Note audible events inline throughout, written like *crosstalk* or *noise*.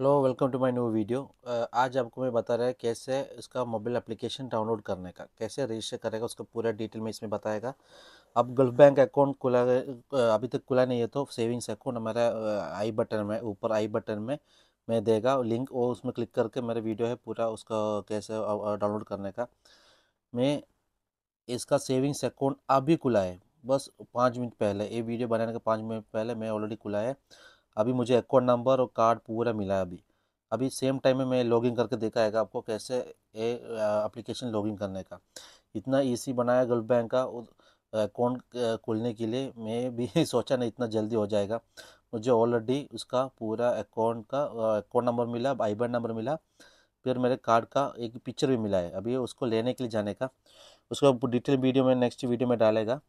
hello welcome to my new video आज आपको मैं बता रहा है कैसे इसका मोबाइल एप्लीकेशन डाउनलोड करने का कैसे रजिस्टर करेगा उसका पूरा डिटेल में इसमें बताएगा अब गल्फ बैंक अकाउंट खुला अभी तक खुला नहीं है तो सेविंग्स अकाउंट हमारा आई बटन में ऊपर आई बटन में मैं देगा लिंक और उसमें क्लिक करके मेरा वीडियो है पूरा उसका कैसे डाउनलोड करने का मैं इसका सेविंग्स अकाउंट अभी खुला है बस पाँच मिनट पहले ये वीडियो बनाने के पाँच मिनट पहले मैं ऑलरेडी खुला है अभी मुझे अकाउंट नंबर और कार्ड पूरा मिला है अभी अभी सेम टाइम में मैं लॉगिन करके देखा है आपको कैसे ए एप्लीकेशन लॉगिन करने का इतना ईजी बनाया गल्फ बैंक का अकाउंट खोलने के लिए मैं भी *laughs* सोचा नहीं इतना जल्दी हो जाएगा मुझे ऑलरेडी उसका पूरा अकाउंट का अकाउंट नंबर मिला आई नंबर मिला फिर मेरे कार्ड का एक पिक्चर भी मिला है अभी उसको लेने के लिए जाने का उसका डिटेल वीडियो में नेक्स्ट वीडियो में डालेगा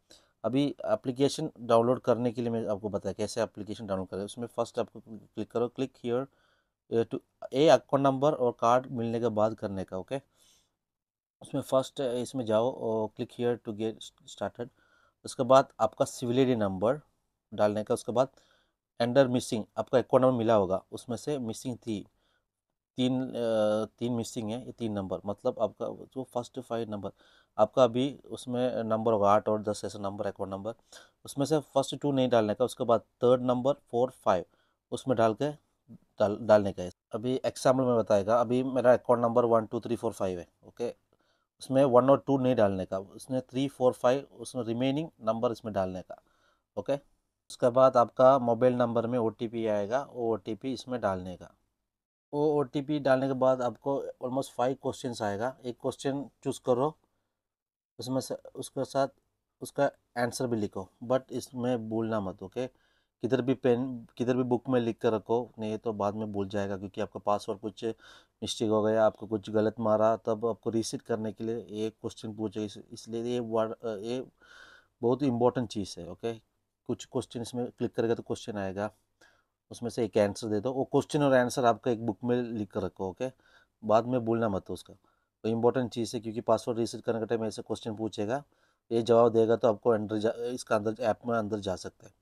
अभी एप्लीकेशन डाउनलोड करने के लिए मैं आपको बताया कैसे एप्लीकेशन डाउनलोड करें उसमें फर्स्ट आपको क्लिक करो click here to a account number और कार्ड मिलने के बाद करने का ओके उसमें फर्स्ट uh, इसमें जाओ और click here to get started उसके बाद आपका सिविल आई नंबर डालने का उसके बाद एंडर मिसिंग आपका अकाउंट नंबर मिला होगा उसमें से मिसिंग थी तीन तीन मिसिंग है ये तीन नंबर मतलब आपका जो फर्स्ट फाइव नंबर आपका अभी उसमें नंबर होगा आठ और दस ऐसा नंबर अकाउंट नंबर उसमें से फर्स्ट टू नहीं डालने का उसके बाद थर्ड नंबर फोर फाइव उसमें डाल के डाल डालने का है अभी एग्जाम्पल में बताएगा अभी मेरा account number one two three four five है ओके उसमें वन और टू नहीं डालने का उसमें थ्री फोर फाइव उसमें रिमेनिंग नंबर इसमें डालने का ओके उसके बाद आपका मोबाइल नंबर में ओ आएगा वो ओ इसमें डालने का वो ओ टी पी डालने के बाद आपको ऑलमोस्ट फाइव क्वेश्चन आएगा एक क्वेश्चन चूज करो उसमें उसके साथ उसका आंसर भी लिखो बट इसमें भूलना मत ओके किधर भी पेन किधर भी बुक में लिख कर रखो नहीं तो बाद में भूल जाएगा क्योंकि आपका पासवर्ड कुछ मिस्टेक हो गया आपको कुछ गलत मारा तब आपको रीसेट करने के लिए ये क्वेश्चन पूछे इसलिए ये वर्ड ये बहुत ही इंपॉर्टेंट चीज़ है ओके कुछ क्वेश्चन इसमें क्लिक करेगा तो क्वेश्चन आएगा उसमें से एक आंसर दे दो वो क्वेश्चन और आंसर आपका एक बुक में लिख कर रखो ओके बाद में भूलना मत उसका तो इंपॉर्टेंट चीज़ है क्योंकि पासवर्ड रिसेट करने का टाइम ऐसे क्वेश्चन पूछेगा ये जवाब देगा तो आपको अंदर जा इसका अंदर ऐप में अंदर जा सकते हैं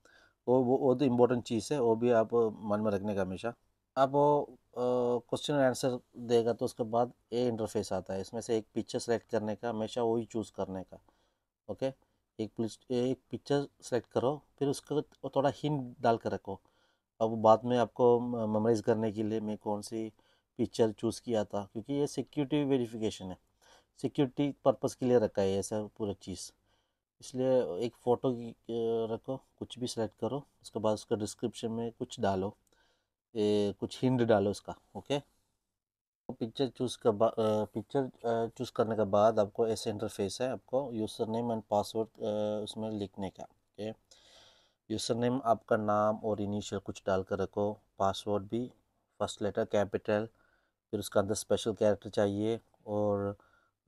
तो वो वो तो इम्पोर्टेंट चीज़ है वो भी आप मन में रखने का हमेशा आप क्वेश्चन आंसर देगा तो उसके बाद ये इंटरफेस आता है इसमें से एक पिक्चर सेलेक्ट करने का हमेशा वही चूज़ करने का ओके एक एक पिक्चर सेलेक्ट करो फिर उसको थोड़ा हिंट डाल कर रखो अब बाद में आपको मेमोराइज करने के लिए मैं कौन सी पिक्चर चूज़ किया था क्योंकि ये सिक्योरिटी वेरिफिकेशन है सिक्योरिटी पर्पज़ के लिए रखा है ऐसा पूरा चीज़ इसलिए एक फ़ोटो रखो कुछ भी सिलेक्ट करो उसके बाद उसका डिस्क्रिप्शन में कुछ डालो ए, कुछ हिंड डालो उसका ओके पिक्चर चूज़ का पिक्चर चूज़ करने के बाद आपको ऐसे इंटरफेस है आपको यूज़र नेम एंड पासवर्ड उसमें लिखने का ओके यूज़र नेम आपका नाम और इनिशियल कुछ डाल कर रखो पासवर्ड भी फर्स्ट लेटर कैपिटल फिर उसका अंदर स्पेशल कैरेक्टर चाहिए और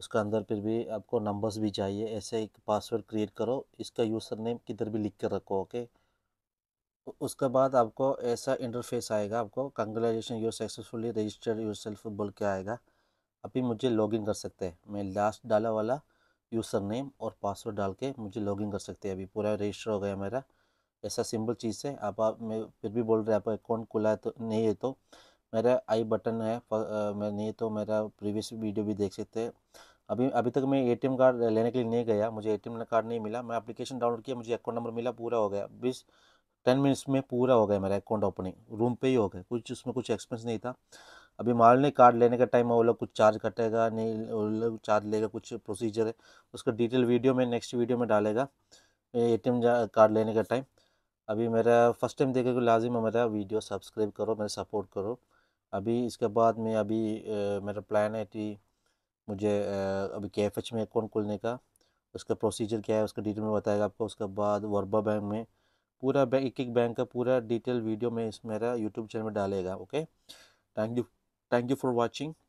उसका अंदर फिर भी आपको नंबर्स भी चाहिए ऐसे एक पासवर्ड क्रिएट करो इसका यूज़र नेम किधर भी लिख कर रखो ओके उसके बाद आपको ऐसा इंटरफेस आएगा आपको congratulation you successfully registered yourself बोल के आएगा अभी मुझे लॉगिन कर सकते हैं मैं लास्ट डाला वाला यूज़र नेम और पासवर्ड डाल के मुझे लॉगिन कर सकते हैं अभी पूरा रजिस्टर हो गया मेरा ऐसा सिंपल चीज़ है आप आप मैं फिर भी बोल रहे हैं आप अकाउंट खुला है तो नहीं है तो मेरा आई बटन है मैं नहीं तो मेरा प्रीवियस वीडियो भी देख सकते हैं अभी अभी तक मैं एटीएम कार्ड लेने के लिए नहीं गया मुझे एटीएम कार्ड नहीं मिला मैं अप्लीकेशन डाउनलोड किया मुझे अकाउंट नंबर मिला पूरा हो गया बीस टेन मिनट्स में पूरा हो गया मेरा अकाउंट ओपनिंग रूम पे ही हो गया कुछ उसमें कुछ एक्सपेंस नहीं था अभी माल ने कार्ड लेने का टाइम है वो लोग कुछ चार्ज कटेगा नहीं लोग चार्ज लेगा कुछ प्रोसीजर है उसका डिटेल वीडियो में नेक्स्ट वीडियो में डालेगा ए टी कार्ड लेने का टाइम अभी मेरा फर्स्ट टाइम देखे को लाजिम है मेरा वीडियो सब्सक्राइब करो मेरा सपोर्ट करो अभी इसके बाद में अभी ए, मेरा प्लान है कि मुझे ए, अभी के एफ एच में अकाउंट खोलने का उसका प्रोसीजर क्या है उसका डिटेल में बताएगा आपको उसके बाद वर्बा बैंक में पूरा बैंक एक एक बैंक का पूरा डिटेल वीडियो में इस मेरा यूट्यूब चैनल में डालेगा okay thank you thank you for watching